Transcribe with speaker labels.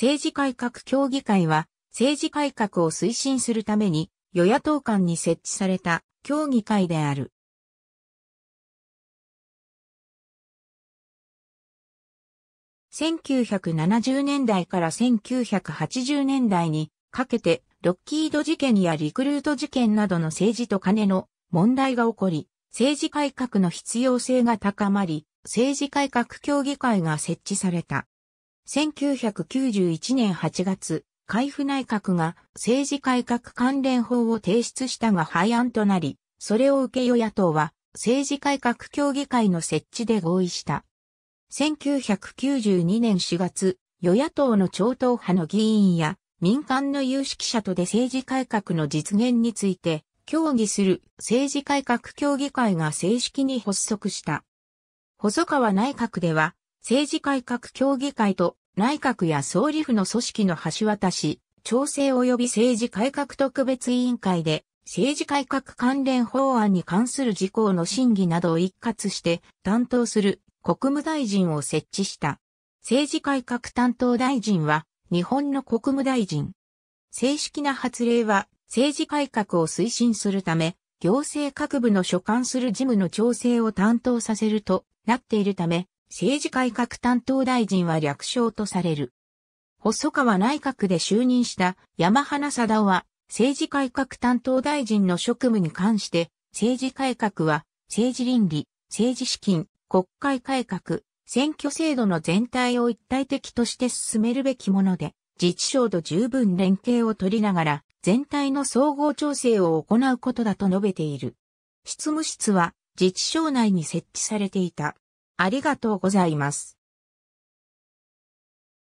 Speaker 1: 政治改革協議会は、政治改革を推進するために、与野党間に設置された協議会である。1970年代から1980年代にかけて、ロッキード事件やリクルート事件などの政治と金の問題が起こり、政治改革の必要性が高まり、政治改革協議会が設置された。1991年8月、海部内閣が政治改革関連法を提出したが廃案となり、それを受け与野党は政治改革協議会の設置で合意した。1992年4月、与野党の超党派の議員や民間の有識者とで政治改革の実現について協議する政治改革協議会が正式に発足した。細川内閣では政治改革協議会と内閣や総理府の組織の橋渡し、調整及び政治改革特別委員会で、政治改革関連法案に関する事項の審議などを一括して担当する国務大臣を設置した。政治改革担当大臣は日本の国務大臣。正式な発令は政治改革を推進するため、行政各部の所管する事務の調整を担当させるとなっているため、政治改革担当大臣は略称とされる。細川内閣で就任した山花貞夫は政治改革担当大臣の職務に関して政治改革は政治倫理、政治資金、国会改革、選挙制度の全体を一体的として進めるべきもので、自治省と十分連携を取りながら全体の総合調整を行うことだと述べている。執務室は自治省内に設置されていた。ありがとうございます。